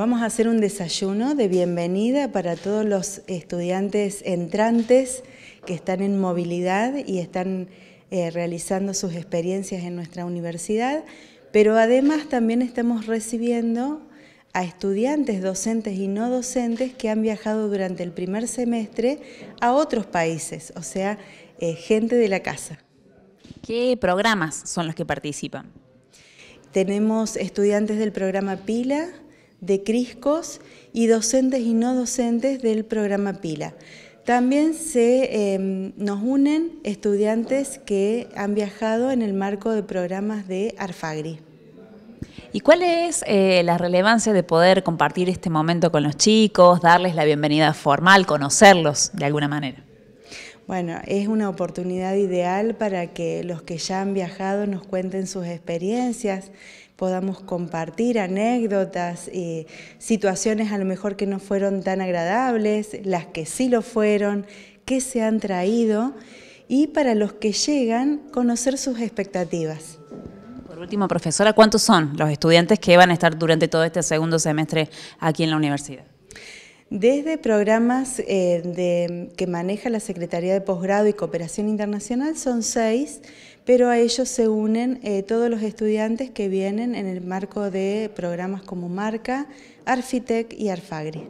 Vamos a hacer un desayuno de bienvenida para todos los estudiantes entrantes que están en movilidad y están eh, realizando sus experiencias en nuestra universidad, pero además también estamos recibiendo a estudiantes docentes y no docentes que han viajado durante el primer semestre a otros países, o sea, eh, gente de la casa. ¿Qué programas son los que participan? Tenemos estudiantes del programa PILA, de Criscos y docentes y no docentes del programa PILA. También se, em, nos unen estudiantes que han viajado en el marco de programas de Arfagri. ¿Y cuál es eh, la relevancia de poder compartir este momento con los chicos, darles la bienvenida formal, conocerlos de alguna manera? Bueno, es una oportunidad ideal para que los que ya han viajado nos cuenten sus experiencias, podamos compartir anécdotas, y situaciones a lo mejor que no fueron tan agradables, las que sí lo fueron, qué se han traído y para los que llegan conocer sus expectativas. Por último, profesora, ¿cuántos son los estudiantes que van a estar durante todo este segundo semestre aquí en la universidad? Desde programas eh, que maneja la Secretaría de Posgrado y Cooperación Internacional son seis, pero a ellos se unen eh, todos los estudiantes que vienen en el marco de programas como Marca, Arfitec y Arfagri.